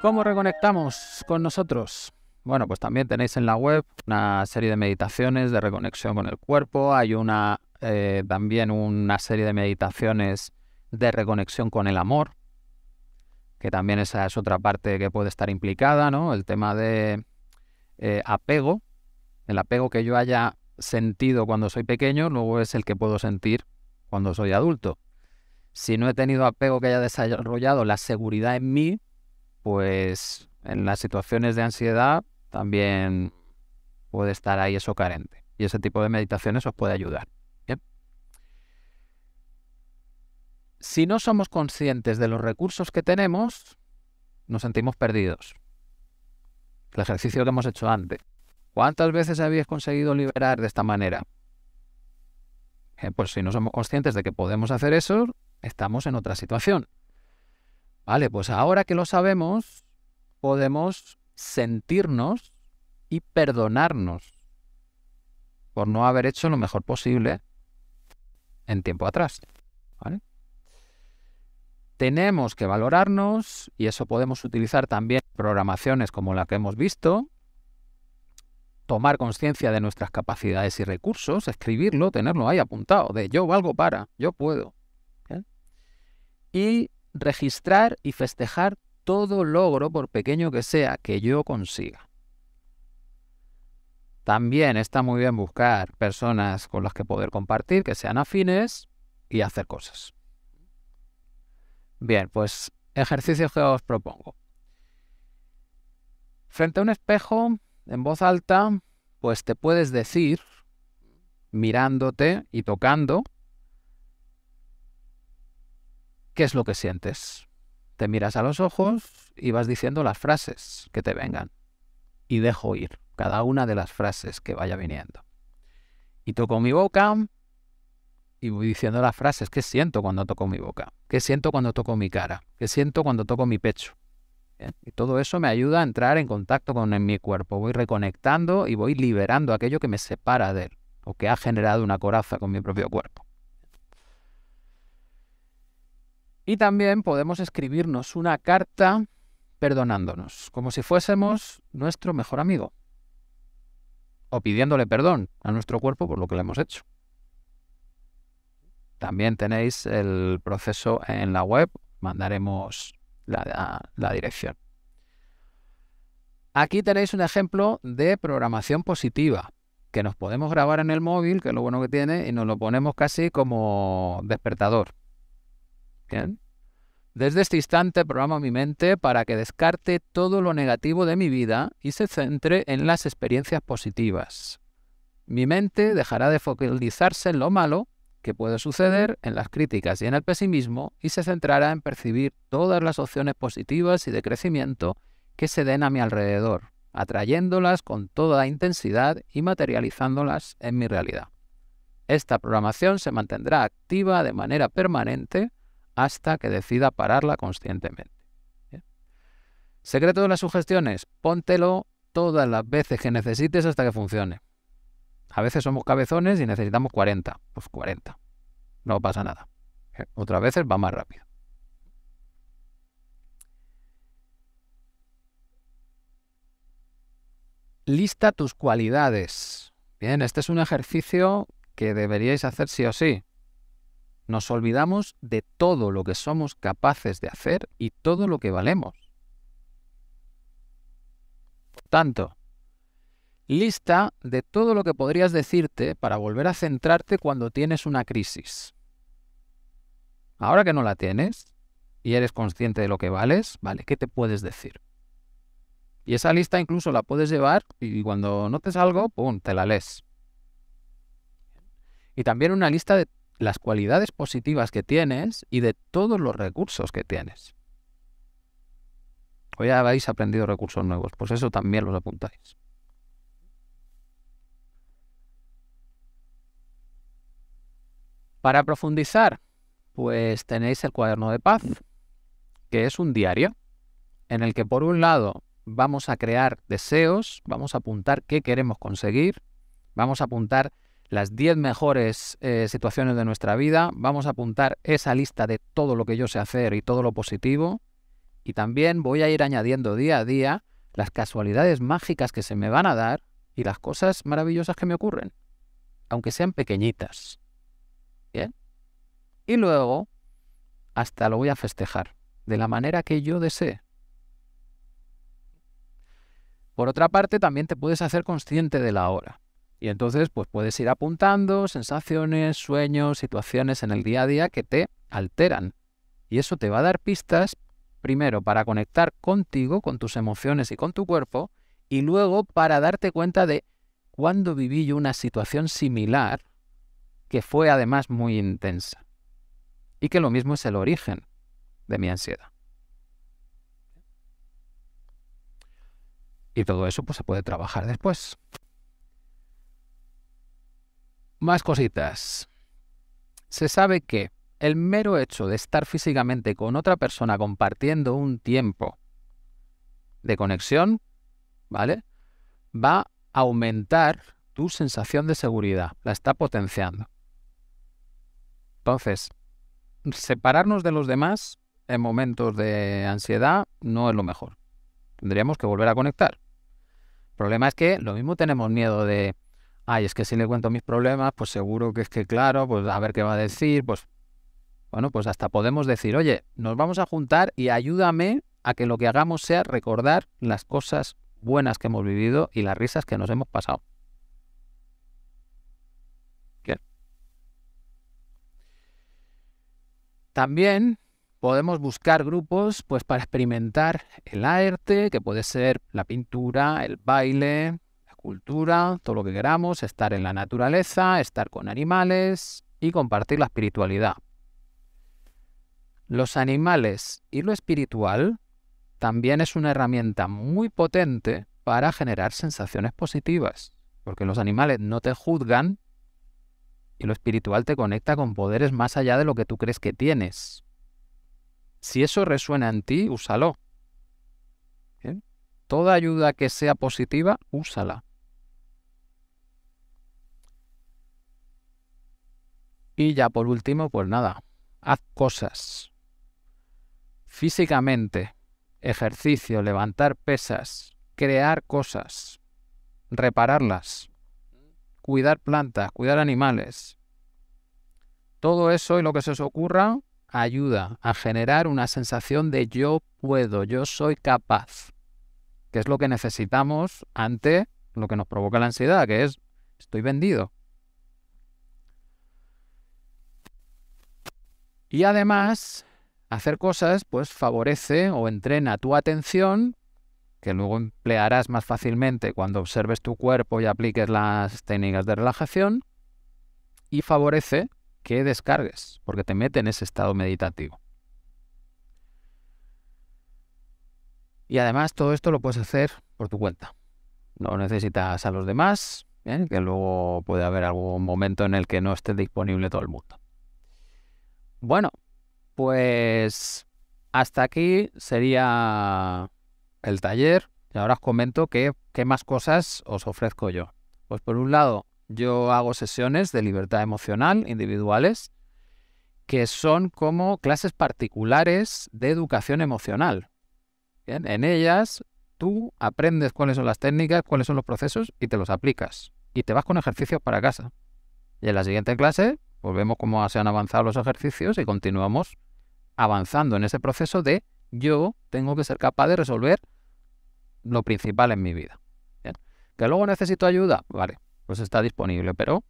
¿Cómo reconectamos con nosotros? Bueno, pues también tenéis en la web una serie de meditaciones de reconexión con el cuerpo. Hay una eh, también una serie de meditaciones de reconexión con el amor, que también esa es otra parte que puede estar implicada, ¿no? El tema de eh, apego, el apego que yo haya sentido cuando soy pequeño, luego es el que puedo sentir cuando soy adulto. Si no he tenido apego que haya desarrollado la seguridad en mí, pues en las situaciones de ansiedad también puede estar ahí eso carente. Y ese tipo de meditaciones os puede ayudar. Si no somos conscientes de los recursos que tenemos, nos sentimos perdidos. El ejercicio que hemos hecho antes. ¿Cuántas veces habéis conseguido liberar de esta manera? Eh, pues si no somos conscientes de que podemos hacer eso, estamos en otra situación. Vale, pues ahora que lo sabemos, podemos sentirnos y perdonarnos por no haber hecho lo mejor posible en tiempo atrás. Tenemos que valorarnos y eso podemos utilizar también programaciones como la que hemos visto, tomar conciencia de nuestras capacidades y recursos, escribirlo, tenerlo ahí apuntado, de yo valgo para, yo puedo. Y registrar y festejar todo logro, por pequeño que sea, que yo consiga. También está muy bien buscar personas con las que poder compartir, que sean afines y hacer cosas. Bien, pues ejercicios que os propongo. Frente a un espejo, en voz alta, pues te puedes decir, mirándote y tocando, qué es lo que sientes. Te miras a los ojos y vas diciendo las frases que te vengan. Y dejo ir cada una de las frases que vaya viniendo. Y toco mi boca y voy diciendo las frases. ¿Qué siento cuando toco mi boca? ¿Qué siento cuando toco mi cara? ¿Qué siento cuando toco mi pecho? ¿Eh? Y todo eso me ayuda a entrar en contacto con mi cuerpo. Voy reconectando y voy liberando aquello que me separa de él o que ha generado una coraza con mi propio cuerpo. Y también podemos escribirnos una carta perdonándonos, como si fuésemos nuestro mejor amigo, o pidiéndole perdón a nuestro cuerpo por lo que le hemos hecho. También tenéis el proceso en la web, mandaremos la, dirección. Aquí tenéis un ejemplo de programación positiva que nos podemos grabar en el móvil, que es lo bueno que tiene, y nos lo ponemos casi como despertador desde este instante programo mi mente para que descarte todo lo negativo de mi vida y se centre en las experiencias positivas. Mi mente dejará de focalizarse en lo malo que puede suceder, en las críticas y en el pesimismo, y se centrará en percibir todas las opciones positivas y de crecimiento que se den a mi alrededor, atrayéndolas con toda intensidad y materializándolas en mi realidad. Esta programación se mantendrá activa de manera permanente hasta que decida pararla conscientemente. ¿eh? Secreto de las sugestiones, póntelo todas las veces que necesites hasta que funcione. A veces somos cabezones y necesitamos 40, pues 40. No pasa nada. ¿eh? Otras veces va más rápido. Lista tus cualidades. Bien, este es un ejercicio que deberíais hacer sí o sí. Nos olvidamos de todo lo que somos capaces de hacer y todo lo que valemos. Por tanto, lista de todo lo que podrías decirte para volver a centrarte cuando tienes una crisis. Ahora que no la tienes y eres consciente de lo que vales, vale, ¿qué te puedes decir? Y esa lista incluso la puedes llevar y cuando notes algo, pum, te la lees. Y también una lista de las cualidades positivas que tienes y de todos los recursos que tienes. O ya habéis aprendido recursos nuevos, pues eso también los apuntáis. Para profundizar, pues tenéis el cuaderno de paz, que es un diario en el que por un lado vamos a crear deseos, vamos a apuntar qué queremos conseguir, vamos a apuntar las 10 mejores eh, situaciones de nuestra vida, vamos a apuntar esa lista de todo lo que yo sé hacer y todo lo positivo, y también voy a ir añadiendo día a día las casualidades mágicas que se me van a dar y las cosas maravillosas que me ocurren, aunque sean pequeñitas. Y luego, hasta lo voy a festejar, de la manera que yo desee. Por otra parte, también te puedes hacer consciente de la hora. Y entonces, pues puedes ir apuntando sensaciones, sueños, situaciones en el día a día que te alteran. Y eso te va a dar pistas, primero, para conectar contigo, con tus emociones y con tu cuerpo, y luego para darte cuenta de cuándo viví yo una situación similar que fue además muy intensa. Y que lo mismo es el origen de mi ansiedad. Y todo eso pues, se puede trabajar después. Más cositas. Se sabe que el mero hecho de estar físicamente con otra persona compartiendo un tiempo de conexión, ¿vale? Va a aumentar tu sensación de seguridad, la está potenciando. Entonces, separarnos de los demás en momentos de ansiedad no es lo mejor. Tendríamos que volver a conectar. El problema es que lo mismo tenemos miedo de ay, es que si le cuento mis problemas, pues seguro que es que claro, pues a ver qué va a decir, pues bueno, pues hasta podemos decir, oye, nos vamos a juntar y ayúdame a que lo que hagamos sea recordar las cosas buenas que hemos vivido y las risas que nos hemos pasado. También podemos buscar grupos pues para experimentar el arte, que puede ser la pintura, el baile, cultura, todo lo que queramos, estar en la naturaleza, estar con animales y compartir la espiritualidad. Los animales y lo espiritual también es una herramienta muy potente para generar sensaciones positivas, porque los animales no te juzgan y lo espiritual te conecta con poderes más allá de lo que tú crees que tienes. Si eso resuena en ti, úsalo. Toda ayuda que sea positiva, úsala. Y ya por último, pues nada, haz cosas. Físicamente, ejercicio, levantar pesas, crear cosas, repararlas, cuidar plantas, cuidar animales. Todo eso y lo que se os ocurra ayuda a generar una sensación de yo puedo, yo soy capaz, que es lo que necesitamos ante lo que nos provoca la ansiedad, que es estoy vendido, Y además, hacer cosas pues favorece o entrena tu atención, que luego emplearás más fácilmente cuando observes tu cuerpo y apliques las técnicas de relajación, y favorece que descargues, porque te mete en ese estado meditativo. Y además todo esto lo puedes hacer por tu cuenta. No necesitas a los demás, ¿eh? que luego puede haber algún momento en el que no esté disponible todo el mundo. Bueno, pues hasta aquí sería el taller y ahora os comento qué, más cosas os ofrezco yo. Pues por un lado, yo hago sesiones de libertad emocional individuales que son como clases particulares de educación emocional. en ellas tú aprendes cuáles son las técnicas, cuáles son los procesos y te los aplicas. Y te vas con ejercicios para casa. Y en la siguiente clase pues vemos cómo se han avanzado los ejercicios y continuamos avanzando en ese proceso de yo tengo que ser capaz de resolver lo principal en mi vida. Que luego necesito ayuda, vale, pues está disponible, pero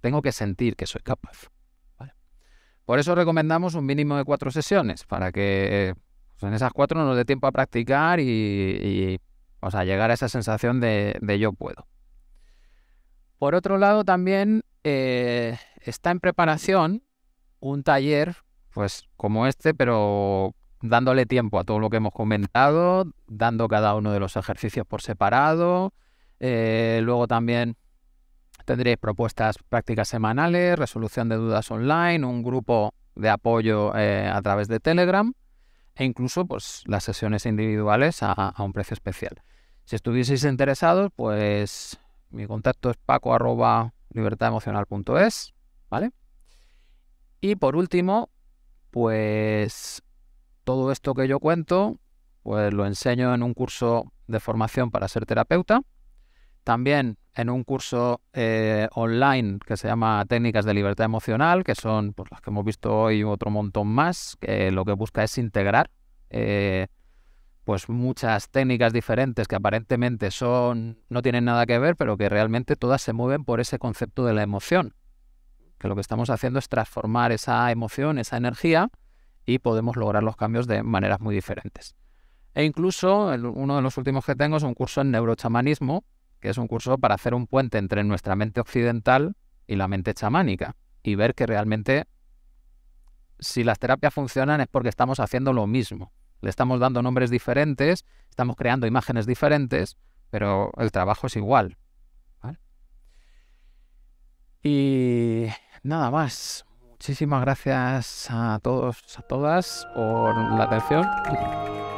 tengo que sentir que soy capaz. Por eso recomendamos un mínimo de cuatro sesiones, para que pues, en esas cuatro nos dé tiempo a practicar y, llegar a esa sensación de, yo puedo. Por otro lado, también eh, está en preparación un taller, pues como este, pero dándole tiempo a todo lo que hemos comentado, dando cada uno de los ejercicios por separado. Eh, luego también tendréis propuestas prácticas semanales, resolución de dudas online, un grupo de apoyo eh, a través de Telegram e incluso pues, las sesiones individuales a, un precio especial. Si estuvieseis interesados, pues mi contacto es paco.libertademocional.es ¿vale? Y por último, pues todo esto que yo cuento, pues lo enseño en un curso de formación para ser terapeuta, también en un curso eh, online que se llama Técnicas de Libertad Emocional, que son pues, las que hemos visto hoy otro montón más, que lo que busca es integrar eh, pues muchas técnicas diferentes que aparentemente son no tienen nada que ver, pero que realmente todas se mueven por ese concepto de la emoción que lo que estamos haciendo es transformar esa emoción, esa energía, y podemos lograr los cambios de maneras muy diferentes. E incluso uno de los últimos que tengo es un curso en neurochamanismo, que es un curso para hacer un puente entre nuestra mente occidental y la mente chamánica, y ver que realmente si las terapias funcionan es porque estamos haciendo lo mismo. Le estamos dando nombres diferentes, estamos creando imágenes diferentes, pero el trabajo es igual. Y Nada más. Muchísimas gracias a todos, a todas por la atención.